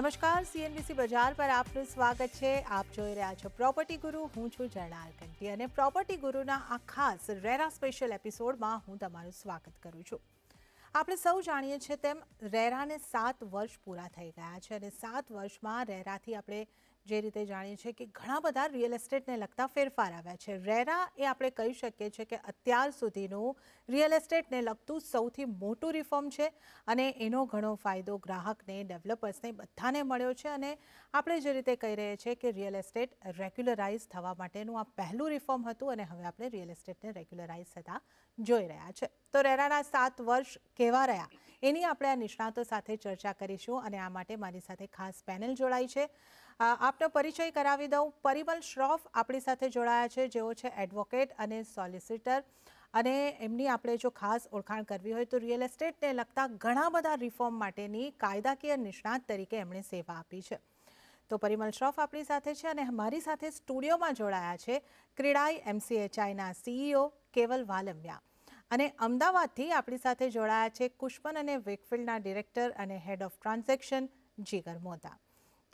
નમસ્કાર સીએનબીસી બજાર પર આપનું સ્વાગત છે આપ જોઈ રહ્યા છો પ્રોપર્ટી ગુરુ હું છું જરનાર કંટી અને પ્રોપર્ટી ગુરુના આ ખાસ રેરા સ્પેશિયલ એપિસોડમાં હું તમારું સ્વાગત કરું છું આપણે સૌ જાણીએ છીએ તેમ રેરાને સાત વર્ષ પૂરા થઈ ગયા છે અને સાત વર્ષમાં રેરાથી આપણે જે રીતે જાણીએ છીએ કે ઘણા બધા રિયલ એસ્ટેટને લગતા ફેરફાર આવ્યા છે રેરા એ આપણે કહી શકીએ છીએ કે અત્યાર સુધીનું રિયલ એસ્ટેટને લગતું સૌથી મોટું રિફોર્મ છે અને એનો ઘણો ફાયદો ગ્રાહકને ડેવલપર્સને બધાને મળ્યો છે અને આપણે જે રીતે કહી રહ્યા છીએ કે રિયલ એસ્ટેટ રેગ્યુલરાઇઝ થવા માટેનું આ પહેલું રિફોર્મ હતું અને હવે આપણે રિયલ એસ્ટેટને રેગ્યુલરાઇઝ થતાં જોઈ રહ્યા છે તો રેરાના સાત વર્ષ કેવા રહ્યા એની આપણે આ નિષ્ણાતો સાથે ચર્ચા કરીશું અને આ માટે મારી સાથે ખાસ પેનલ જોડાઈ છે આપનો પરિચય કરાવી દઉં પરિમલ શ્રોફ આપણી સાથે જોડાયા છે જેઓ છે એડવોકેટ અને સોલિસિટર અને એમની આપણે જો ખાસ ઓળખાણ કરવી હોય તો રિયલ એસ્ટેટને લગતા ઘણા બધા રિફોર્મ માટેની કાયદાકીય નિષ્ણાત તરીકે એમણે સેવા આપી છે તો પરિમલ શ્રોફ આપણી સાથે છે અને મારી સાથે સ્ટુડિયોમાં જોડાયા છે ક્રીડાઈ એમસીએચઆઈના સીઈઓ કેવલ વાલમિયા અને અમદાવાદથી આપણી સાથે જોડાયા છે કુષ્મન અને વેકફિલ્ડના ડિરેક્ટર અને હેડ ઓફ ટ્રાન્ઝેક્શન જીગર મોતા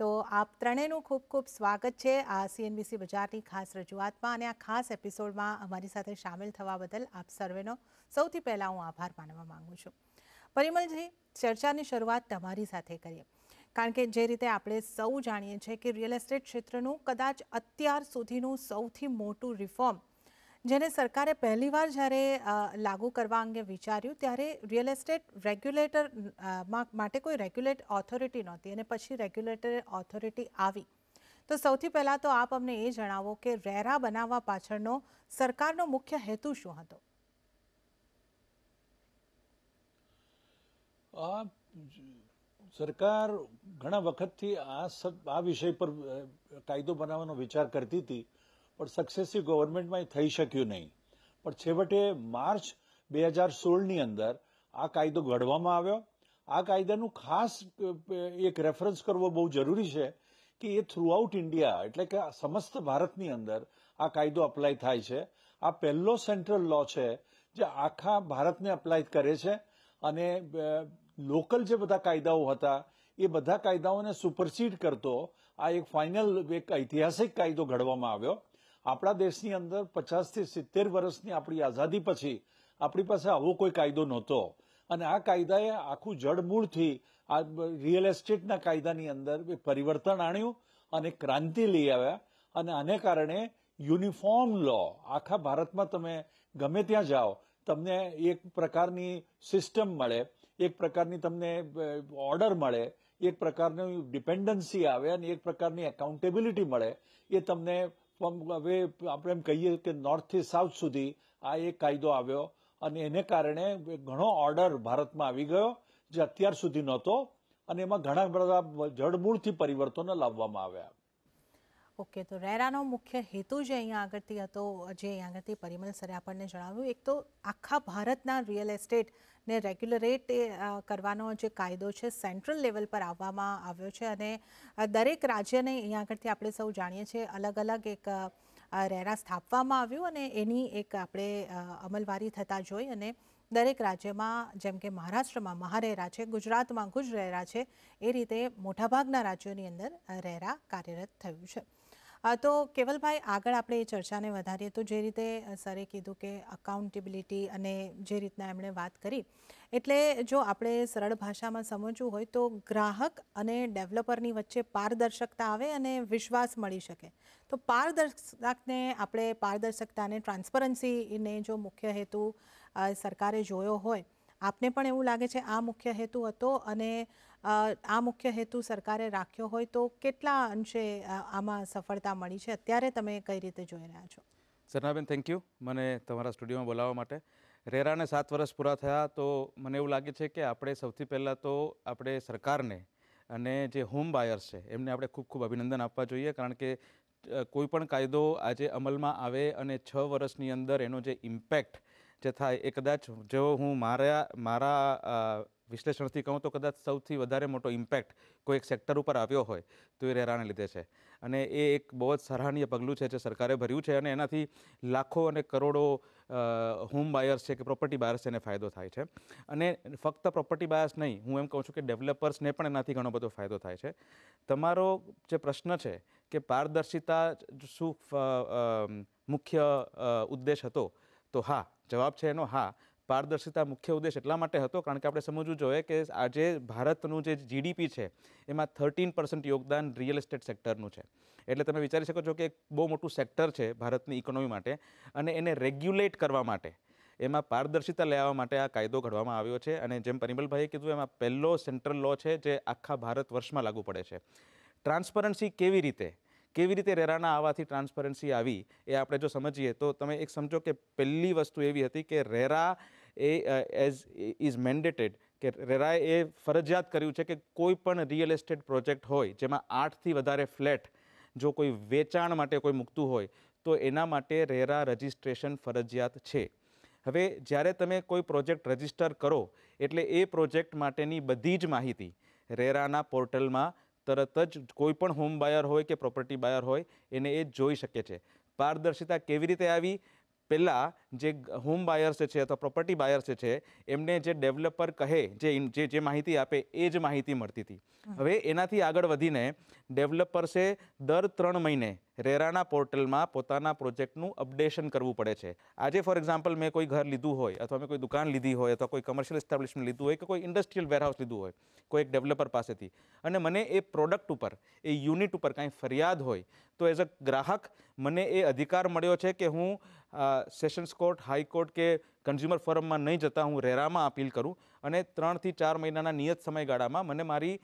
તો આપ ત્રણેયનું ખૂબ ખૂબ સ્વાગત છે આ સીએનબીસી બજારની ખાસ રજૂઆતમાં અને આ ખાસ એપિસોડમાં અમારી સાથે સામેલ થવા બદલ આપ સર્વેનો સૌથી પહેલાં હું આભાર માનવા માગું છું પરિમલજી ચર્ચાની શરૂઆત તમારી સાથે કરીએ કારણ કે જે રીતે આપણે સૌ જાણીએ છીએ કે રિયલ એસ્ટેટ ક્ષેત્રનું કદાચ અત્યાર સુધીનું સૌથી મોટું રિફોર્મ જેને સરકારે પહેલીવાર જ્યારે લાગુ કરવા અંગે વિચાર્યું ત્યારે રિયલ એસ્ટેટ રેગ્યુલેટર માટે કોઈ રેગ્યુલેટ ઓથોરિટી નહોતી અને પછી રેગ્યુલેટર ઓથોરિટી આવી તો સૌથી પહેલાં તો આપ અમને એ જણાવો કે રેરા બનાવવા પાછળનો સરકારનો મુખ્ય હેતુ શું હતો સરકાર ઘણા વખતથી આ આ વિષય પર કાયદો બનાવવાનો વિચાર કરતી હતી પણ સક્સેસિવ ગવર્મેન્ટમાં એ થઈ શક્યું નહીં પણ છેવટે માર્ચ બે હજાર સોળની અંદર આ કાયદો ઘડવામાં આવ્યો આ કાયદાનું ખાસ એક રેફરન્સ કરવો બહુ જરૂરી છે કે એ થ્રુઆઉટ ઇન્ડિયા એટલે કે સમસ્ત ભારતની અંદર આ કાયદો અપ્લાય થાય છે આ પહેલો સેન્ટ્રલ લો છે જે આખા ભારતને અપ્લાય કરે છે અને લોકલ જે બધા કાયદાઓ હતા એ બધા કાયદાઓને સુપરસીડ કરતો આ એક ફાઇનલ એક ઐતિહાસિક કાયદો ઘડવામાં આવ્યો આપણા દેશની અંદર પચાસથી સિત્તેર વર્ષની આપણી આઝાદી પછી આપણી પાસે આવો કોઈ કાયદો નહોતો અને આ કાયદાએ આખું જડમૂળથી આ રિયલ એસ્ટેટના કાયદાની અંદર પરિવર્તન આણ્યું અને ક્રાંતિ લઈ આવ્યા અને આને કારણે યુનિફોર્મ લો આખા ભારતમાં તમે ગમે ત્યાં જાઓ તમને એક પ્રકારની સિસ્ટમ મળે એક પ્રકારની તમને ઓર્ડર મળે એક પ્રકારનું ડિપેન્ડન્સી આવે અને એક પ્રકારની એકાઉન્ટેબિલિટી મળે એ તમને હવે આપણે એમ કહીએ કે નોર્થથી સાઉથ સુધી આ એક કાયદો આવ્યો અને એને કારણે ઘણો ઓર્ડર ભારતમાં આવી ગયો જે અત્યાર સુધી નહોતો અને એમાં ઘણા બધા જડમૂળથી પરિવર્તનો લાવવામાં આવ્યા ઓકે તો રેરાનો મુખ્ય હેતુ જે અહીંયા આગળથી હતો જે અહીંયા આગળથી પરિમલ સરે આપણને જણાવ્યું એક તો આખા ભારતના રિયલ એસ્ટેટને રેગ્યુલરેટ કરવાનો જે કાયદો છે સેન્ટ્રલ લેવલ પર આવવામાં આવ્યો છે અને દરેક રાજ્યને અહીંયા આગળથી આપણે સૌ જાણીએ છીએ અલગ અલગ એક રેરા સ્થાપવામાં આવ્યું અને એની એક આપણે અમલવારી થતાં જોઈ અને દરેક રાજ્યમાં જેમ કે મહારાષ્ટ્રમાં મહારેરા છે ગુજરાતમાં ગુજરેરા છે એ રીતે મોટાભાગના રાજ્યોની અંદર રેરા કાર્યરત થયું છે તો કેવલભાઈ આગળ આપણે એ ચર્ચાને વધારીએ તો જે રીતે સરે કીધું કે અકાઉન્ટેબિલિટી અને જે રીતના એમણે વાત કરી એટલે જો આપણે સરળ ભાષામાં સમજવું હોય તો ગ્રાહક અને ડેવલપરની વચ્ચે પારદર્શકતા આવે અને વિશ્વાસ મળી શકે તો પારદર્શકને આપણે પારદર્શકતાને ટ્રાન્સપરન્સીને જો મુખ્ય હેતુ સરકારે જોયો હોય આપને પણ એવું લાગે છે આ મુખ્ય હેતુ હતો અને આ મુખ્ય હેતુ સરકારે રાખ્યો હોય તો કેટલા અંશે આમાં સફળતા મળી છે અત્યારે તમે કઈ રીતે જોઈ રહ્યા છો સરનાબેન થેન્ક યુ મને તમારા સ્ટુડિયોમાં બોલાવવા માટે રેરાને સાત વર્ષ પૂરા થયા તો મને એવું લાગે છે કે આપણે સૌથી પહેલાં તો આપણે સરકારને અને જે હોમ બાયર્સ છે એમને આપણે ખૂબ ખૂબ અભિનંદન આપવા જોઈએ કારણ કે કોઈપણ કાયદો આજે અમલમાં આવે અને છ વર્ષની અંદર એનો જે ઇમ્પેક્ટ જે થાય એ કદાચ જો હું મારા મારા વિશ્લેષણથી કહું તો કદાચ સૌથી વધારે મોટો ઇમ્પેક્ટ કોઈ એક સેક્ટર ઉપર આવ્યો હોય તો એ રેરાને લીધે છે અને એ એક બહુ જ સરાહનીય પગલું છે જે સરકારે ભર્યું છે અને એનાથી લાખો અને કરોડો હોમ બાયર્સ છે કે પ્રોપર્ટી બાયર્સ એને ફાયદો થાય છે અને ફક્ત પ્રોપર્ટી બાયર્સ નહીં હું એમ કહું છું કે ડેવલપર્સને પણ એનાથી ઘણો બધો ફાયદો થાય છે તમારો જે પ્રશ્ન છે કે પારદર્શિતા શું મુખ્ય ઉદ્દેશ હતો તો હા જવાબ છે એનો હા પારદર્શિતા મુખ્ય ઉદ્દેશ એટલા માટે હતો કારણ કે આપણે સમજવું જોઈએ કે આજે ભારતનું જે જીડીપી છે એમાં થર્ટીન પર્સન્ટ યોગદાન રિયલ એસ્ટેટ સેક્ટરનું છે એટલે તમે વિચારી શકો છો કે બહુ મોટું સેક્ટર છે ભારતની ઇકોનોમી માટે અને એને રેગ્યુલેટ કરવા માટે એમાં પારદર્શિતા લેવા માટે આ કાયદો ઘડવામાં આવ્યો છે અને જેમ પરિમલભાઈએ કીધું એમાં પહેલો સેન્ટ્રલ લો છે જે આખા ભારત વર્ષમાં લાગુ પડે છે ટ્રાન્સપરન્સી કેવી રીતે કેવી રીતે રેરાના આવવાથી ટ્રાન્સપરન્સી આવી એ આપણે જો સમજીએ તો તમે એક સમજો કે પહેલી વસ્તુ એવી હતી કે રેરા એ એઝ ઇઝ મેન્ડેટેડ કે રેરાએ એ ફરજિયાત કર્યું છે કે કોઈ પણ રિયલ એસ્ટેટ પ્રોજેક્ટ હોય જેમાં આઠથી વધારે ફ્લેટ જો કોઈ વેચાણ માટે કોઈ મૂકતું હોય તો એના માટે રેરા રજિસ્ટ્રેશન ફરજિયાત છે હવે જ્યારે તમે કોઈ પ્રોજેક્ટ રજિસ્ટર કરો એટલે એ પ્રોજેક્ટ માટેની બધી જ માહિતી રેરાના પોર્ટલમાં તરત જ કોઈ પણ હોમ બાયર હોય કે પ્રોપર્ટી બાયર હોય એને એ જોઈ શકે છે પારદર્શિતા કેવી રીતે આવી પહેલાં જે હોમ બાયર્સ છે અથવા પ્રોપર્ટી બાયર્સ છે એમને જે ડેવલપર કહે જે જે જે માહિતી આપે એ જ માહિતી મળતી હતી હવે એનાથી આગળ વધીને ડેવલપર્સે દર ત્રણ મહિને રેરાના પોર્ટલમાં પોતાના પ્રોજેક્ટનું અપડેશન કરવું પડે છે આજે ફોર એક્ઝામ્પલ મેં કોઈ ઘર લીધું હોય અથવા મેં કોઈ દુકાન લીધી હોય અથવા કોઈ કમર્શિયલ એસ્ટાબ્લિશમેન્ટ લીધું હોય કે કોઈ ઇન્ડસ્ટ્રીયલ વેરહાઉસ લીધું હોય કોઈ એક ડેવલપર પાસેથી અને મને એ પ્રોડક્ટ ઉપર એ યુનિટ ઉપર કાંઈ ફરિયાદ હોય તો એઝ અ ગ્રાહક મને એ અધિકાર મળ્યો છે કે હું સેશન્સ કોર્ટ હાઈકોર્ટ કે કન્ઝ્યુમર ફોરમમાં નહીં જતાં હું રેરામાં અપીલ કરું અને ત્રણથી ચાર મહિનાના નિયત સમયગાળામાં મને મારી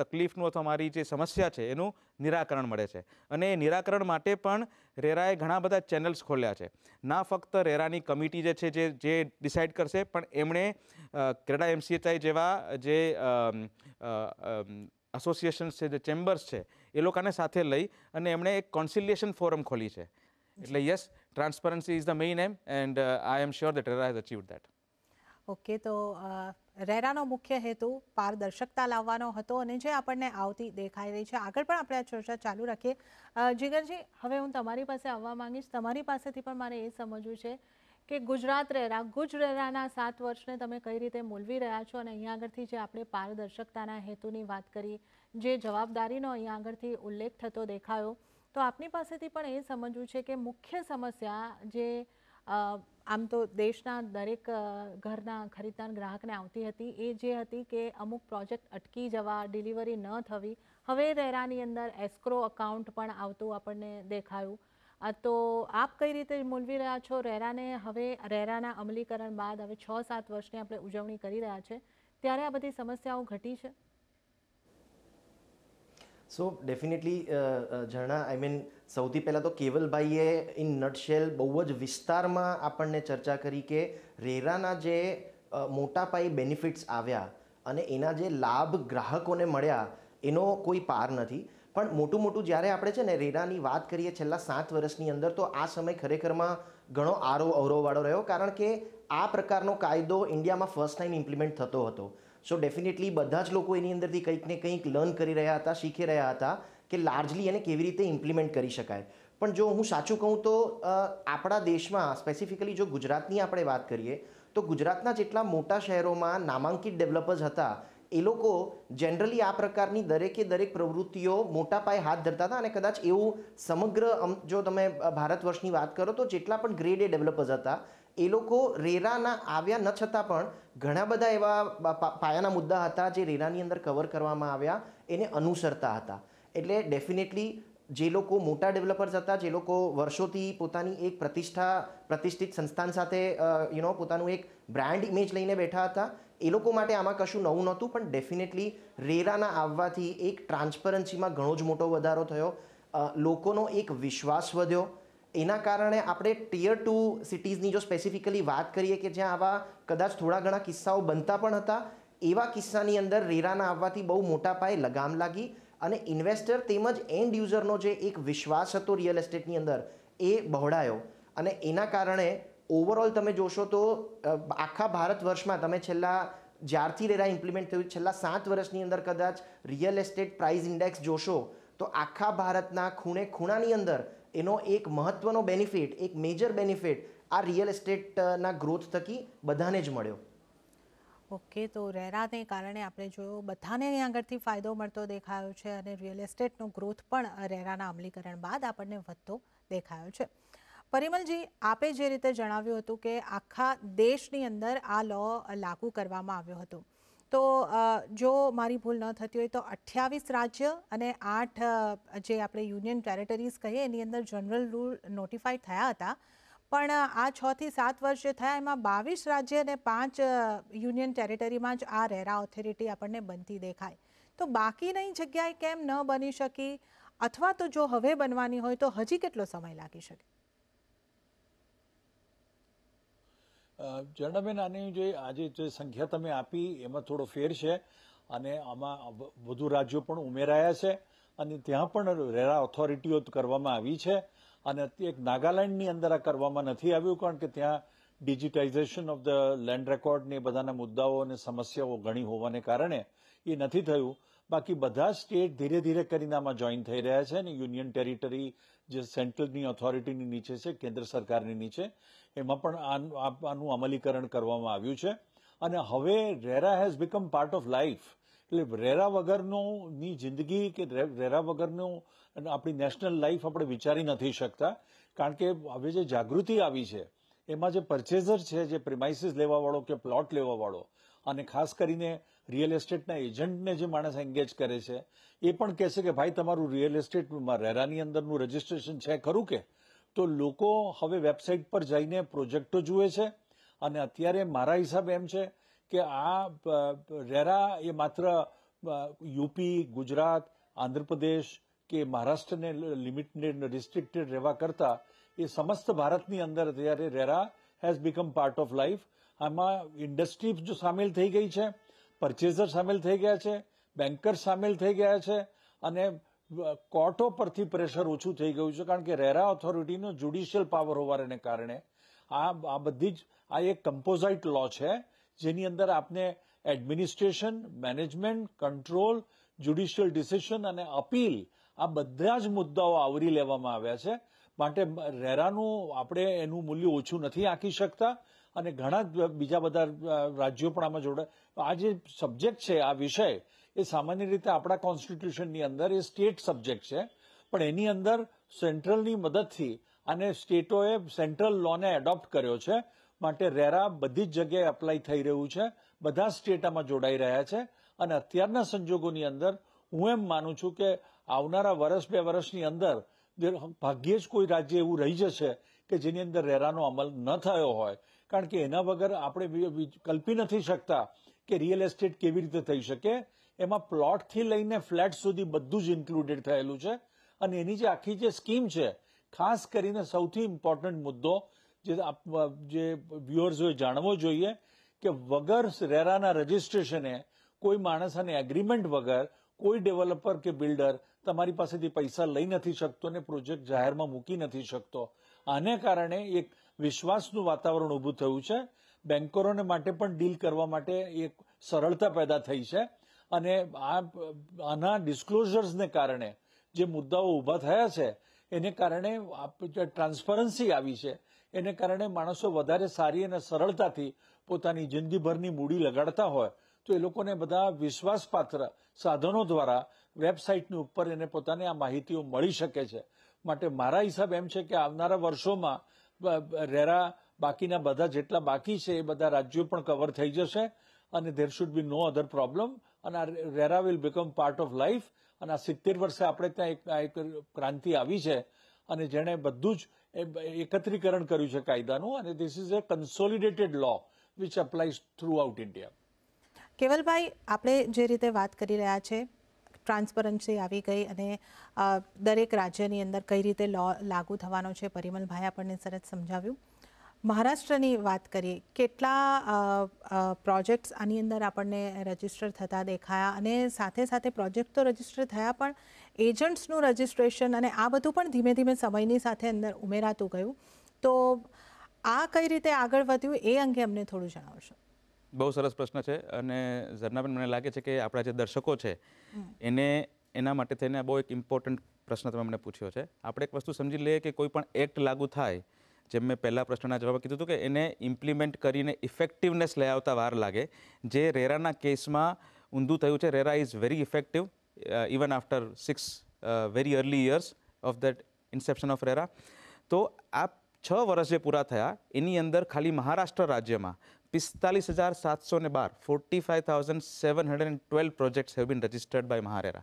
તકલીફનું અથવા મારી જે સમસ્યા છે એનું નિરાકરણ મળે છે અને એ નિરાકરણ માટે પણ રેરાએ ઘણા બધા ચેનલ્સ ખોલ્યા છે ના ફક્ત રેરાની કમિટી જે છે જે જે ડિસાઇડ કરશે પણ એમણે ક્રેડા એમસીએચઆઈ જેવા જે એસોસિએશન્સ છે જે ચેમ્બર્સ છે એ લોકોને સાથે લઈ અને એમણે એક કોન્સિલિયેશન ફોરમ ખોલી છે એટલે yes transparency is the main aim and I am sure that RERA has achieved that okay તો રેરાનો મુખ્ય હેતુ પારદર્શકતા લાવવાનો હતો અને જે આપણને આવતી દેખાઈ રહી છે આગળ પણ આપણે આ ચર્ચા ચાલુ રાખીએ જીગરજી હવે હું તમારી પાસે આવવા માંગીશ તમારી પાસેથી પણ મારે એ સમજવું છે કે ગુજરાત રેરા ગુજ સાત વર્ષને તમે કઈ રીતે મૂલવી રહ્યા છો અને અહીંયા આગળથી જે આપણે પારદર્શકતાના હેતુની વાત કરી જે જવાબદારીનો અહીંયા આગળથી ઉલ્લેખ થતો દેખાયો તો આપની પાસેથી પણ એ સમજવું છે કે મુખ્ય સમસ્યા જે આમ તો દેશના દરેક ઘરના ખરીદદાર ગ્રાહકને આવતી હતી એ જે હતી કે અમુક પ્રોજેક્ટ અટકી જવા ડિલિવરી ન થવી હવે રેરાની અંદર એસ્ક્રો અકાઉન્ટ પણ આવતું આપણને દેખાયું તો આપ કઈ રીતે મૂલવી રહ્યા છો રેરાને હવે રેરાના અમલીકરણ બાદ હવે છ સાત વર્ષની આપણે ઉજવણી કરી રહ્યા છે ત્યારે આ બધી સમસ્યાઓ ઘટી છે સો ડેફિનેટલી ઝરણા આઈ મીન સૌથી પહેલાં તો કેવલભાઈએ ઇન નટશેલ બહુ જ વિસ્તારમાં આપણને ચર્ચા કરી કે રેરાના જે મોટા પાયે બેનિફિટ્સ આવ્યા અને એના જે લાભ ગ્રાહકોને મળ્યા એનો કોઈ પાર નથી પણ મોટું મોટું જ્યારે આપણે છે ને રેરાની વાત કરીએ છેલ્લા સાત વર્ષની અંદર તો આ સમય ખરેખરમાં ઘણો આરો અવરોવાળો રહ્યો કારણ કે આ પ્રકારનો કાયદો ઇન્ડિયામાં ફર્સ્ટ ટાઈમ ઇમ્પ્લિમેન્ટ થતો હતો સો ડેફિનેટલી બધા જ લોકો એની અંદરથી કંઈક ને કંઈક લર્ન કરી રહ્યા હતા શીખી રહ્યા હતા કે લાર્જલી એને કેવી રીતે ઇમ્પ્લિમેન્ટ કરી શકાય પણ જો હું સાચું કહું તો આપણા દેશમાં સ્પેસિફિકલી જો ગુજરાતની આપણે વાત કરીએ તો ગુજરાતના જેટલા મોટા શહેરોમાં નામાંકિત ડેવલપર્સ હતા એ લોકો જનરલી આ પ્રકારની દરેકે દરેક પ્રવૃત્તિઓ મોટા પાયે હાથ ધરતા હતા અને કદાચ એવું સમગ્ર જો તમે ભારત વર્ષની વાત કરો તો જેટલા પણ ગ્રેડ એ ડેવલપર્સ હતા એ લોકો રેરાના આવ્યા ન છતાં પણ ઘણા બધા એવા પાયાના મુદ્દા હતા જે રેરાની અંદર કવર કરવામાં આવ્યા એને અનુસરતા હતા એટલે ડેફિનેટલી જે લોકો મોટા ડેવલપર્સ હતા જે લોકો વર્ષોથી પોતાની એક પ્રતિષ્ઠા પ્રતિષ્ઠિત સંસ્થાન સાથે યુ નો પોતાનું એક બ્રાન્ડ ઇમેજ લઈને બેઠા હતા એ લોકો માટે આમાં કશું નવું નહોતું પણ ડેફિનેટલી રેરાના આવવાથી એક ટ્રાન્સપરન્સીમાં ઘણો જ મોટો વધારો થયો લોકોનો એક વિશ્વાસ વધ્યો એના કારણે આપણે ટીયર ટુ સિટીઝની જો સ્પેસિફિકલી વાત કરીએ કે જ્યાં આવા કદાચ થોડા ઘણા કિસ્સાઓ બનતા પણ હતા એવા કિસ્સાની અંદર રેરાના આવવાથી બહુ મોટા પાયે લગામ લાગી અને ઇન્વેસ્ટર તેમજ એન્ડ યુઝરનો જે એક વિશ્વાસ હતો રિયલ એસ્ટેટની અંદર એ બહોળાયો અને એના કારણે ઓવરઓલ તમે જોશો તો આખા ભારત વર્ષમાં તમે છેલ્લા જ્યારથી રેરા ઇમ્પ્લિમેન્ટ થયું છેલ્લા સાત વર્ષની અંદર કદાચ રિયલ એસ્ટેટ પ્રાઇઝ ઇન્ડેક્સ જોશો તો આખા ભારતના ખૂણે ખૂણાની અંદર એનો એક મહત્ત્વનો બેનિફિટ એક મેજર બેનિફિટ આ રિયલ એસ્ટેટના ગ્રોથ થકી બધાને જ મળ્યો ઓકે તો રેરાને કારણે આપણે જોયું બધાને અહીં આગળથી ફાયદો મળતો દેખાયો છે અને રિયલ એસ્ટેટનો ગ્રોથ પણ રેરાના અમલીકરણ બાદ આપણને વધતો દેખાયો છે પરિમલજી આપે જે રીતે જણાવ્યું હતું કે આખા દેશની અંદર આ લો લાગુ કરવામાં આવ્યો હતો તો જો મારી ભૂલ ન થતી હોય તો અઠ્યાવીસ રાજ્ય અને આઠ જે આપણે યુનિયન ટેરેટરીઝ કહીએ એની અંદર જનરલ રૂલ નોટિફાઈ થયા હતા પણ આ છથી સાત વર્ષ થયા એમાં બાવીસ રાજ્ય અને પાંચ યુનિયન ટેરેટરીમાં જ આ રેરા ઓથોરિટી આપણને બનતી દેખાય તો બાકીની જગ્યાએ કેમ ન બની શકી અથવા તો જો હવે બનવાની હોય તો હજી કેટલો સમય લાગી શકે ઝરણાબેન આની જે આજે જે સંખ્યા તમે આપી એમાં થોડો ફેર છે અને આમાં વધુ રાજ્યો પણ ઉમેરાયા છે અને ત્યાં પણ રેરા ઓથોરિટીઓ કરવામાં આવી છે અને એક નાગાલેન્ડની અંદર આ કરવામાં નથી આવ્યું કારણ કે ત્યાં digitisation of the land record ને બધાના મુદ્દાઓ અને સમસ્યાઓ ઘણી હોવાને કારણે એ નથી થયું બાકી બધા સ્ટેટ ધીરે ધીરે કરીને આમાં જોઈન થઈ રહ્યા છે અને યુનિયન ટેરિટરી જે સેન્ટ્રલની ઓથોરિટીની નીચે છે કેન્દ્ર સરકારની નીચે એમાં પણ આનું અમલીકરણ કરવામાં આવ્યું છે અને હવે RERA has become part of life એટલે રેરા વગરનોની જિંદગી કે રેરા વગરનો આપણી નેશનલ લાઈફ આપણે વિચારી નથી શકતા કારણ કે હવે જે જાગૃતિ આવી છે એમાં જે પરચેઝર છે જે પ્રિમાઇસીસ લેવાવાળો કે પ્લોટ લેવાવાળો અને ખાસ કરીને રિયલ એસ્ટેટના એજન્ટને જે માણસ એન્ગેજ કરે છે એ પણ કહેશે કે ભાઈ તમારું રિયલ એસ્ટેટમાં રેરાની અંદરનું રજીસ્ટ્રેશન છે ખરું કે તો લોકો હવે વેબસાઇટ પર જઈને પ્રોજેક્ટો જુએ છે અને અત્યારે મારા હિસાબે એમ છે કે આ રેરા એ માત્ર યુપી ગુજરાત આંધ્રપ્રદેશ કે મહારાષ્ટ્રને લિમિટેડ રિસ્ટ્રિક્ટેડ રહેવા કરતાં એ સમસ્ત ભારતની અંદર અત્યારે RERA has become part of life આમાં ઇન્ડસ્ટ્રી જો સામેલ થઈ ગઈ છે પરચેઝર સામેલ થઈ ગયા છે બેન્કર સામેલ થઈ ગયા છે અને કોર્ટો પરથી પ્રેશર ઓછું થઈ ગયું છે કારણ કે રેરા ઓથોરિટીનો જ્યુડિશિયલ પાવર હોવાને કારણે આ આ બધી જ આ એક કમ્પોઝાઇટ લો છે જેની અંદર આપને administration management control judicial decision અને અપીલ આ બધા જ મુદ્દાઓ આવરી લેવામાં આવ્યા છે માટે રેરાનું આપણે એનું મૂલ્ય ઓછું નથી આંકી શકતા અને ઘણા બીજા બધા રાજ્યો પણ આમાં જોડાય આ જે સબ્જેક્ટ છે આ વિષય એ સામાન્ય રીતે આપણા કોન્સ્ટિટ્યુશનની અંદર એ સ્ટેટ સબ્જેક્ટ છે પણ એની અંદર સેન્ટ્રલની મદદથી અને સ્ટેટોએ સેન્ટ્રલ લોને એડોપ્ટ કર્યો છે માટે રેરા બધી જ જગ્યાએ એપ્લાય થઈ રહ્યું છે બધા સ્ટેટ આમાં જોડાઈ રહ્યા છે અને અત્યારના સંજોગોની અંદર હું એમ માનું છું કે આવનારા વર્ષ બે વર્ષની અંદર ભાગ્યે જ કોઈ રાજ્ય એવું રહી જશે કે જેની અંદર રેરાનો અમલ ન થયો હોય કારણ કે એના વગર આપણે કલ્પી નથી શકતા કે રિયલ એસ્ટેટ કેવી રીતે થઈ શકે એમાં પ્લોટથી લઈને ફ્લેટ સુધી બધું જ ઇન્ક્લુડેડ થયેલું છે અને એની જે આખી જે સ્કીમ છે ખાસ કરીને સૌથી ઇમ્પોર્ટન્ટ મુદ્દો જે જે વ્યુઅર્સોએ જાણવો જોઈએ કે વગર રેરાના રજીસ્ટ્રેશને કોઈ માણસ અને એગ્રીમેન્ટ વગર કોઈ ડેવલપર કે બિલ્ડર તમારી પાસેથી પૈસા લઈ નથી શકતો અને પ્રોજેક્ટ જાહેરમાં મૂકી નથી શકતો આને કારણે એક વિશ્વાસનું વાતાવરણ ઊભું થયું છે બેન્કરોને માટે પણ ડીલ કરવા માટે એક સરળતા પેદા થઈ છે અને આ આના ડિસ્ક્લોઝર્સને કારણે જે મુદ્દાઓ ઊભા થયા છે એને કારણે ટ્રાન્સપરન્સી આવી છે એને કારણે માણસો વધારે સારી અને સરળતાથી પોતાની જિંદગીભરની મૂડી લગાડતા હોય તો એ લોકોને બધા વિશ્વાસપાત્ર સાધનો દ્વારા વેબસાઇટની ઉપર એને પોતાને આ માહિતીઓ મળી શકે છે માટે મારા હિસાબ એમ છે કે આવનારા વર્ષોમાં રેરા બાકીના બધા જેટલા બાકી છે એ બધા રાજ્યો પણ કવર થઈ જશે અને there should be no other problem અને આ RERA will become part of life અને આ સિત્તેર વર્ષે આપણે ત્યાં એક ક્રાંતિ આવી છે અને જેણે બધું જ એકત્રીકરણ કર્યું છે કાયદાનું અને this is a consolidated law which applies throughout India કેવલભાઈ આપણે જે રીતે વાત કરી રહ્યા છીએ ટ્રાન્સપરન્સી આવી ગઈ અને દરેક રાજ્યની અંદર કઈ રીતે લો લાગુ થવાનો છે પરિમલભાઈ આપણને સરસ સમજાવ્યું મહારાષ્ટ્રની વાત કરીએ કેટલા પ્રોજેક્ટ્સ આની અંદર આપણને રજીસ્ટર થતા દેખાયા અને સાથે સાથે પ્રોજેક્ટ તો રજીસ્ટર થયા પણ એજન્ટ્સનું રજીસ્ટ્રેશન અને આ બધું પણ ધીમે ધીમે સમયની સાથે અંદર ઉમેરાતું ગયું તો આ કઈ રીતે આગળ વધ્યું એ અંગે અમને થોડું જણાવશો બહુ સરસ પ્રશ્ન છે અને ઝરનાબેન મને લાગે છે કે આપણા જે દર્શકો છે એને એના માટે થઈને બહુ એક ઇમ્પોર્ટન્ટ પ્રશ્ન તમે મને પૂછ્યો છે આપણે એક વસ્તુ સમજી લઈએ કે કોઈ પણ એક્ટ લાગુ થાય જેમ મેં પહેલાં પ્રશ્નના જવાબ કીધું હતું કે એને ઇમ્પ્લિમેન્ટ કરીને ઇફેક્ટિવનેસ લઈ આવતા વાર લાગે જે રેરાના કેસમાં ઊંધું થયું છે RERA is very effective even after six very early years of that inception of RERA તો આ છ વર્ષ જે પૂરા થયા એની અંદર ખાલી મહારાષ્ટ્ર રાજ્યમાં પિસ્તાલીસ હજાર સાતસો ને બાર forty five thousand seven hundred and twelve projects have been registered by MahaRERA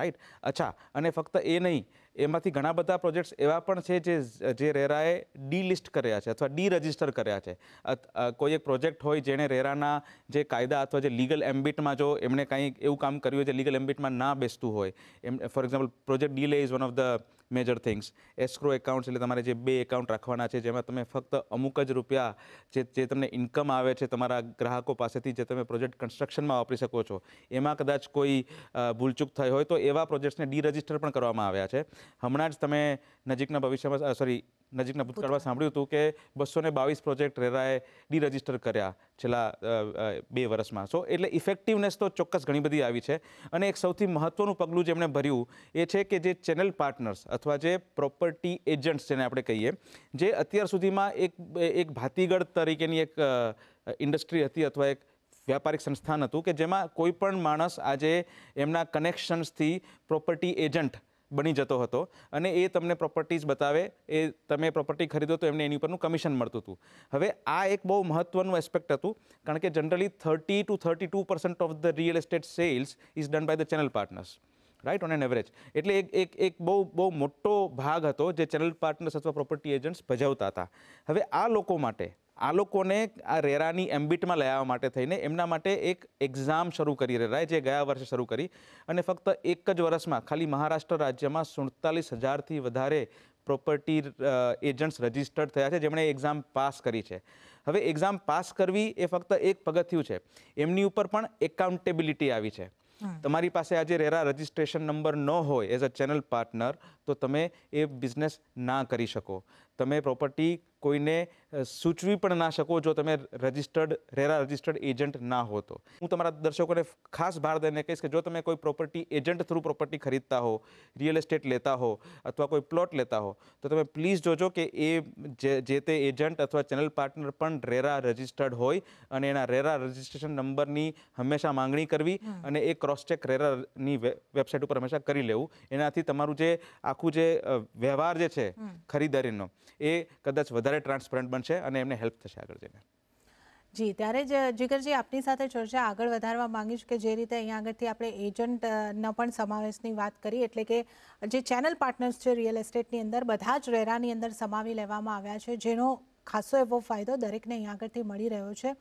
right અચ્છા અને ફક્ત એ નહીં એમાંથી ઘણા બધા પ્રોજેક્ટ્સ એવા પણ છે જે જે રેરાએ ડી લિસ્ટ કર્યા છે અથવા ડી રજિસ્ટર કર્યા છે કોઈ એક પ્રોજેક્ટ હોય જેણે રેરાના જે કાયદા અથવા જે લીગલ એમ્બિટમાં જો એમણે કંઈક એવું કામ કર્યું હોય જે લીગલ એમ્બિટમાં ના બેસતું હોય એમ for example project delay is one of the major things escrow accounts એટલે તમારે જે બે એકાઉન્ટ રાખવાના છે જેમાં તમે ફક્ત અમુક જ રૂપિયા જે જે તમને ઇન્કમ આવે છે તમારા ગ્રાહકો પાસેથી જે તમે પ્રોજેક્ટ કન્સ્ટ્રક્શનમાં વાપરી શકો છો એમાં કદાચ કોઈ ભૂલચૂક થઈ હોય તો એવા પ્રોજેક્ટ્સને ડીરજિસ્ટર પણ કરવામાં આવ્યા છે હમણાં જ તમે નજીકના ભવિષ્યમાં સોરી નજીકના ભૂતકાળમાં સાંભળ્યું હતું કે બસો ને બાવીસ પ્રોજેક્ટ રેરાએ ડિરજિસ્ટર કર્યા છેલ્લા બે વર્ષમાં સો એટલે ઇફેક્ટિવનેસ તો ચોક્કસ ઘણી બધી આવી છે અને એક સૌથી મહત્ત્વનું પગલું જેમણે ભર્યું એ છે કે જે ચેનલ પાર્ટનર્સ અથવા જે પ્રોપર્ટી એજન્ટ્સ જેને આપણે કહીએ જે અત્યાર સુધીમાં એક એક ભાતીગળ તરીકેની એક ઇન્ડસ્ટ્રી હતી અથવા એક વ્યાપારિક સંસ્થાન હતું કે જેમાં કોઈ પણ માણસ આજે એમના કનેક્શન્સથી પ્રોપર્ટી એજન્ટ બની જતો હતો અને એ તમને પ્રોપર્ટીઝ બતાવે એ તમે પ્રોપર્ટી ખરીદો તો એમને એની ઉપરનું કમિશન મળતું હતું હવે આ એક બહુ મહત્ત્વનું એસ્પેક્ટ હતું કારણ કે generally thirty two thirty two percent of the real estate sales is done by the channel partners right on an average એટલે એક એક એક બહુ બહુ મોટો ભાગ હતો જે ચેનલ પાર્ટનર્સ અથવા પ્રોપર્ટી એજન્ટ્સ ભજવતા હતા હવે આ લોકો માટે આ લોકોને આ રેરાની એમ્બિટમાં લઈ આવવા માટે થઈને એમના માટે એક એક્ઝામ શરૂ કરી રેરાએ જે ગયા વર્ષે શરૂ કરી અને ફક્ત એક જ વર્ષમાં ખાલી મહારાષ્ટ્ર રાજ્યમાં સુડતાલીસ હજારથી વધારે પ્રોપર્ટી એજન્ટ્સ રજિસ્ટર્ડ થયા છે જેમણે એક્ઝામ પાસ કરી છે હવે એક્ઝામ પાસ કરવી એ ફક્ત એક પગથિયું છે એમની ઉપર પણ એકાઉન્ટેબિલિટી આવી છે તમારી પાસે આજે રેરા રજિસ્ટ્રેશન નંબર ન હોય એઝ અ ચેનલ પાર્ટનર તો તમે એ બિઝનેસ ના કરી શકો તમે પ્રોપર્ટી કોઈને સૂચવી પણ ના શકો જો તમે રજિસ્ટર્ડ રેરા રજિસ્ટર્ડ એજન્ટ ના હો તો હું તમારા દર્શકોને ખાસ ભાર દઈને કહીશ કે જો તમે કોઈ પ્રોપર્ટી એજન્ટ થ્રુ પ્રોપર્ટી ખરીદતા હો રિયલ એસ્ટેટ લેતા હો અથવા કોઈ પ્લોટ લેતા હો તો તમે પ્લીઝ જોજો કે એ જે તે એજન્ટ અથવા ચેનલ પાર્ટનર પણ રેરા રજિસ્ટર્ડ હોય અને એના રેરા રજિસ્ટ્રેશન નંબરની હંમેશા માંગણી કરવી અને એ ક્રોસ ચેક રેરાની વેબસાઇટ ઉપર હંમેશા કરી લેવું એનાથી તમારું જે આ આખું જે વ્યવહાર જે છે ખરીદારીનો એ કદાચ વધારે ટ્રાન્સપરન્ટ બનશે અને એમને હેલ્પ થશે આગળ જઈને જી ત્યારે જ જીગરજી આપની સાથે ચર્ચા આગળ વધારવા માંગીશ કે જે રીતે અહીંયા આગળથી આપણે એજન્ટના પણ સમાવેશની વાત કરી એટલે કે જે ચેનલ પાર્ટનર્સ છે રિયલ એસ્ટેટની અંદર બધા જ રેરાની અંદર સમાવી લેવામાં આવ્યા છે જેનો ખાસો એવો ફાયદો દરેકને અહીંયા આગળથી મળી રહ્યો છે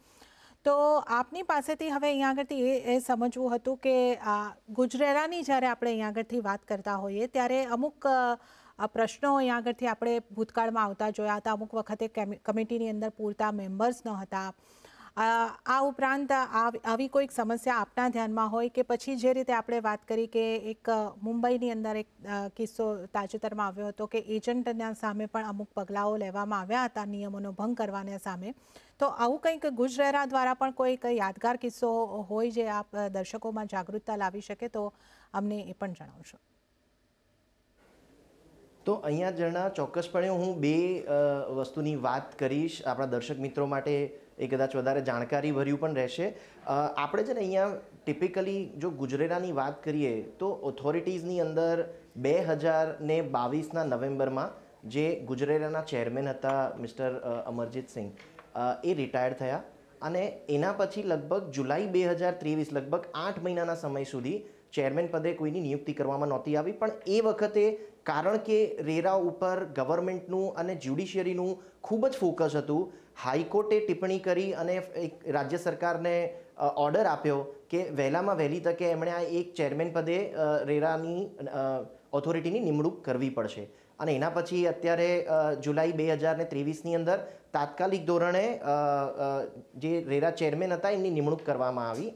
તો આપની પાસેથી હવે અહીંયા આગળથી એ એ સમજવું હતું કે ગુજરેરાની જ્યારે આપણે અહીંયા આગળથી વાત કરતા હોઈએ ત્યારે અમુક પ્રશ્નો અહીંયા આગળથી આપણે ભૂતકાળમાં આવતા જોયા હતા અમુક વખતે કમિટીની અંદર પૂરતા મેમ્બર્સ ન હતા આ ઉપરાંત આવી કોઈક સમસ્યા આપના ધ્યાનમાં હોય કે પછી જે રીતે આપણે વાત કરી કે એક મુંબઈની અંદર એક કિસ્સો તાજેતરમાં આવ્યો હતો કે એજન્ટના સામે પણ અમુક પગલાઓ લેવામાં આવ્યા હતા નિયમોનો ભંગ કરવાના સામે તો આવું કંઈક ગુજરેરા દ્વારા પણ કોઈક યાદગાર કિસ્સો હોય જે આપ દર્શકોમાં જાગૃતતા લાવી શકે તો અમને એ પણ જણાવશો તો અહીંયા જણા ચોક્કસપણે હું બે વસ્તુની વાત કરીશ આપણા દર્શક મિત્રો માટે એ કદાચ વધારે જાણકારી ભર્યું પણ રહેશે આપણે છે ને અહીંયા ટિપિકલી જો ગુજરેરાની વાત કરીએ તો ઓથોરિટીઝની અંદર બે હજાર ને બાવીસના નવેમ્બરમાં જે ગુજરેરાના ચેરમેન હતા મિસ્ટર અમરજીતસિંહ એ રિટાયર થયા અને એના પછી લગભગ જુલાઈ બે હજાર ત્રેવીસ લગભગ આઠ મહિનાના સમય સુધી ચેરમેન પદે કોઈની નિયુક્તિ કરવામાં નહોતી આવી પણ એ વખતે કારણ કે રેરા ઉપર ગવર્મેન્ટનું અને જ્યુડિશિયરીનું ખૂબ જ ફોકસ હતું હાઈકોર્ટે ટિપ્પણી કરી અને એક રાજ્ય સરકારને ઓર્ડર આપ્યો કે વહેલામાં વહેલી તકે એમણે આ એક ચેરમેન પદે રેરાની ઓથોરિટીની નિમણૂક કરવી પડશે અને એના પછી અત્યારે જુલાઈ બે હજાર ને ત્રેવીસની અંદર તાત્કાલિક ધોરણે જે રેરા ચેરમેન હતા એમની નિમણૂક કરવામાં આવી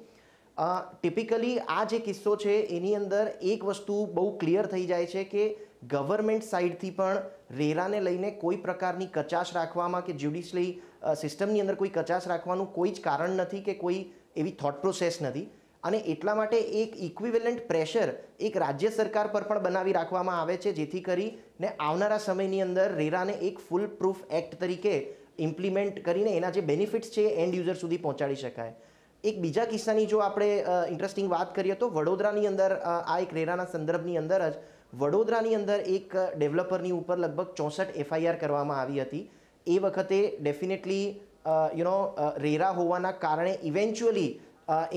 ટિપિકલી આ જે કિસ્સો છે એની અંદર એક વસ્તુ બહુ ક્લિયર થઈ જાય છે કે ગવર્મેન્ટ સાઇડથી પણ રેરાને લઈને કોઈ પ્રકારની કચાશ રાખવામાં કે જ્યુડિશિયલી સિસ્ટમની અંદર કોઈ કચાશ રાખવાનું કોઈ જ કારણ નથી કે કોઈ એવી થોટ પ્રોસેસ નથી અને એટલા માટે એક ઇક્વિવેલન્ટ પ્રેશર એક રાજ્ય સરકાર પર પણ બનાવી રાખવામાં આવે છે જેથી કરીને આવનારા સમયની અંદર રેરાને એક ફૂલ પ્રૂફ એક્ટ તરીકે ઇમ્પ્લિમેન્ટ કરીને એના જે બેનિફિટ્સ છે એન્ડ યુઝર સુધી પહોંચાડી શકાય એક બીજા કિસ્સાની જો આપણે ઇન્ટરેસ્ટિંગ વાત કરીએ તો વડોદરાની અંદર આ એક રેરાના સંદર્ભની અંદર જ વડોદરાની અંદર એક ડેવલપરની ઉપર લગભગ ચોસઠ એફઆઈઆર કરવામાં આવી હતી એ વખતે ડેફિનેટલી યુનો રેરા હોવાના કારણે ઇવેન્ચ્યુઅલી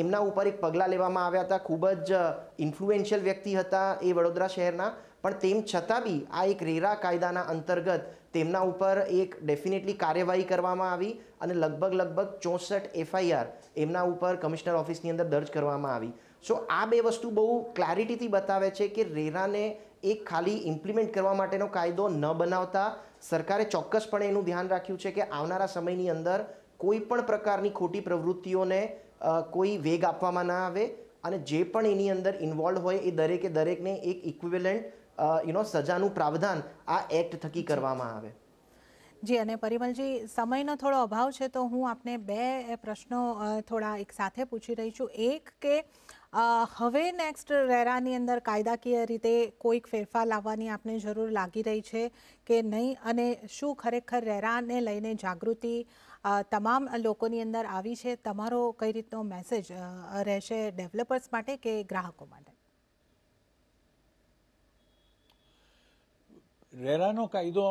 એમના ઉપર એક પગલાં લેવામાં આવ્યા હતા ખૂબ જ ઇન્ફ્લુએન્શિયલ વ્યક્તિ હતા એ વડોદરા શહેરના પણ તેમ છતાં બી આ એક રેરા કાયદાના અંતર્ગત તેમના ઉપર એક ડેફિનેટલી કાર્યવાહી કરવામાં આવી અને લગભગ લગભગ ચોસઠ એફઆઈઆર એમના ઉપર કમિશનર ઓફિસની અંદર દર્જ કરવામાં આવી સો આ બે વસ્તુ બહુ ક્લેરિટીથી બતાવે છે કે રેરાને એક ખાલી ઇમ્પ્લિમેન્ટ કરવા માટેનો કાયદો ન બનાવતા સરકારે ચોક્કસપણે એનું ધ્યાન રાખ્યું છે કે આવનારા સમયની અંદર કોઈ પણ પ્રકારની ખોટી પ્રવૃત્તિઓને કોઈ વેગ આપવામાં ના આવે અને જે પણ એની અંદર ઇન્વોલ્વ હોય એ દરેકે દરેકને એક ઇક્વિવેલન્ટ યુનો સજાનું પ્રાવધાન આ એક્ટ થકી કરવામાં આવે જી અને પરિમલજી સમયનો થોડો અભાવ છે તો હું આપને બે પ્રશ્નો થોડા એક સાથે પૂછી રહી છું એક કે હવે નેક્સ્ટ રેરાની અંદર કાયદાકીય રીતે કોઈક ફેરફાર લાવવાની આપને જરૂર લાગી રહી છે કે નહીં અને શું ખરેખર રેરાને લઈને જાગૃતિ તમામ લોકોની અંદર આવી છે તમારો કઈ રીતનો મેસેજ રહેશે ડેવલપર્સ માટે કે ગ્રાહકો માટે રેરાનો કાયદો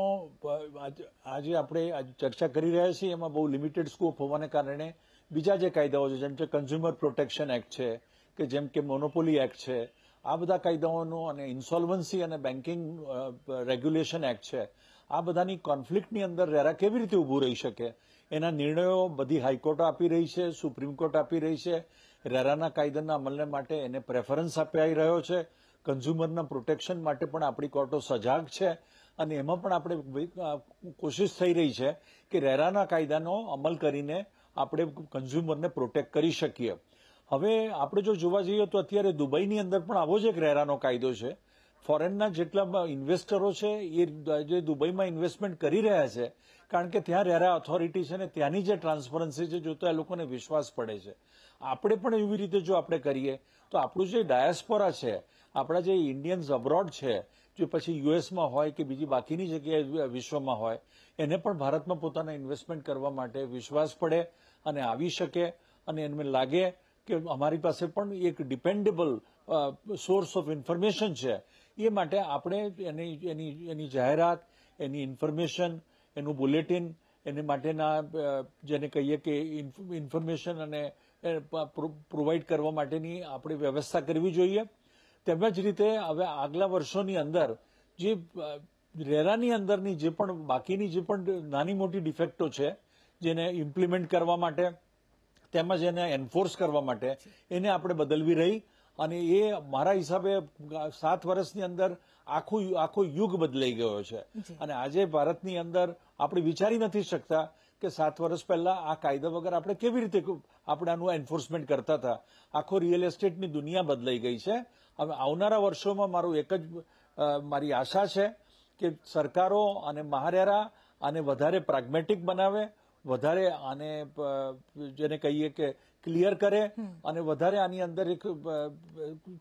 આજે આપણે ચર્ચા કરી રહ્યા છીએ એમાં બહુ લિમિટેડ સ્કોપ હોવાને કારણે બીજા જે કાયદાઓ છે જેમ કે કન્ઝ્યુમર પ્રોટેક્શન એક્ટ છે કે જેમ કે મોનોપોલી એક્ટ છે આ બધા કાયદાઓનો અને ઇન્સોલ્વન્સી અને બેન્કિંગ રેગ્યુલેશન એક્ટ છે આ બધાની કોન્ફ્લિક્ટની અંદર રેરા કેવી રીતે ઊભું રહી શકે એના નિર્ણયો બધી હાઈકોર્ટ આપી રહી છે સુપ્રીમ કોર્ટ આપી રહી છે રેરાના કાયદાના અમલને માટે એને પ્રેફરન્સ અપાઈ રહ્યો છે કન્ઝ્યુમરના પ્રોટેક્શન માટે પણ આપણી કોર્ટો સજાગ છે અને એમાં પણ આપણે કોશિશ થઈ રહી છે કે રેરાના કાયદાનો અમલ કરીને આપણે કન્ઝ્યુમરને પ્રોટેક્ટ કરી શકીએ હવે આપણે જો જોવા જઈએ તો અત્યારે દુબઈની અંદર પણ આવો જ એક રેરાનો કાયદો છે ફોરેનના જેટલા ઇન્વેસ્ટરો છે એ જે દુબઈમાં ઇન્વેસ્ટમેન્ટ કરી રહ્યા છે કારણ કે ત્યાં રહેરા ઓથોરિટી છે ને ત્યાંની જે ટ્રાન્સપરન્સી છે જોતા એ લોકોને વિશ્વાસ પડે છે આપણે પણ એવી રીતે જો આપણે કરીએ તો આપણું જે ડાયાસ્પોરા છે આપણા જે ઇન્ડિયન્સ અબ્રોડ છે જે પછી યુએસમાં હોય કે બીજી બાકીની જગ્યાએ વિશ્વમાં હોય એને પણ ભારતમાં પોતાના ઇન્વેસ્ટમેન્ટ કરવા માટે વિશ્વાસ પડે અને આવી શકે અને એમને લાગે કે અમારી પાસે પણ એક ડિપેન્ડેબલ સોર્સ ઓફ ઇન્ફોર્મેશન છે એ માટે આપણે એની એની એની જાહેરાત એની ઇન્ફોર્મેશન એનું બુલેટિન એને માટેના જેને કહીએ કે ઇન્ફોર્મેશન અને પ્રોવાઈડ કરવા માટેની આપણે વ્યવસ્થા કરવી જોઈએ તેમજ રીતે હવે આગલા વર્ષોની અંદર જે રેરાની અંદરની જે પણ બાકીની જે પણ નાની મોટી ડિફેક્ટો છે જેને ઇમ્પ્લિમેન્ટ કરવા માટે તેમજ એને એન્ફોર્સ કરવા માટે એને આપણે બદલવી રહી અને એ મારા હિસાબે સાત વર્ષની અંદર આખું આખો યુગ બદલાઈ ગયો છે અને આજે ભારતની અંદર આપણે વિચારી નથી શકતા કે સાત વર્ષ પહેલા આ કાયદા વગર આપણે કેવી રીતે આપણે આનું એન્ફોર્સમેન્ટ કરતા હતા આખો રિયલ એસ્ટેટની દુનિયા બદલાઈ ગઈ છે હવે આવનારા વર્ષોમાં મારું એક જ મારી આશા છે કે સરકારો અને મહારેરા અને વધારે પ્રાગ્મેટિક બનાવે વધારે આને જેને કહીએ કે ક્લિયર કરે અને વધારે આની અંદર એક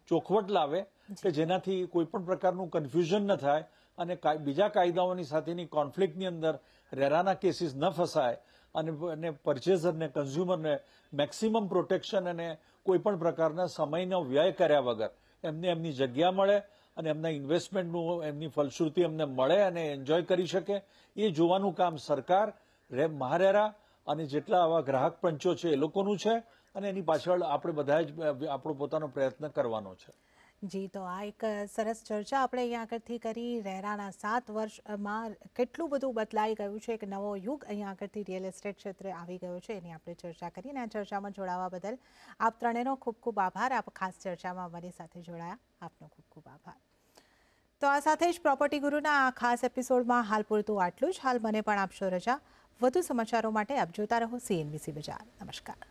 ચોખવટ લાવે કે જેનાથી કોઈ પણ પ્રકારનું કન્ફ્યુઝન ન થાય અને બીજા કાયદાઓની સાથેની કોન્ફ્લિક્ટની અંદર રેરાના કેસીસ ન ફસાય અને પરચેઝરને કન્ઝ્યુમરને મેક્સિમમ પ્રોટેક્શન અને કોઈ પણ પ્રકારના સમયનો વ્યય કર્યા વગર એમને એમની જગ્યા મળે અને એમના ઇન્વેસ્ટમેન્ટનું એમની ફલશ્રુતિ એમને મળે અને એન્જોય કરી શકે એ જોવાનું કામ સરકાર રેમ મહારેરા અને જેટલા આવા ગ્રાહક પંચો છે એ લોકોનું છે અને એની પાછળ આપણે બધા જ આપણો પોતાનો પ્રયત્ન કરવાનો છે જી તો આ એક સરસ ચર્ચા આપણે અહીંયા આગળથી કરી રહેરાના સાત વર્ષમાં કેટલું બધું બદલાઈ ગયું છે એક નવો યુગ અહીંયા આગળથી રિયલ એસ્ટેટ ક્ષેત્રે આવી ગયો છે એની આપણે ચર્ચા કરી અને આ ચર્ચામાં જોડાવા બદલ આપ ત્રણેયનો ખૂબ ખૂબ આભાર આપ ખાસ ચર્ચામાં અમારી સાથે જોડાયા આપનો ખૂબ ખૂબ આભાર તો આ સાથે જ પ્રોપર્ટી ગુરુના આ ખાસ એપિસોડમાં હાલ પૂરતું આટલું જ હાલ મને પણ આપશો રજા વધુ સમાચારો માટે આપ જોતા રહો સીએનબીસી બજાર નમસ્કાર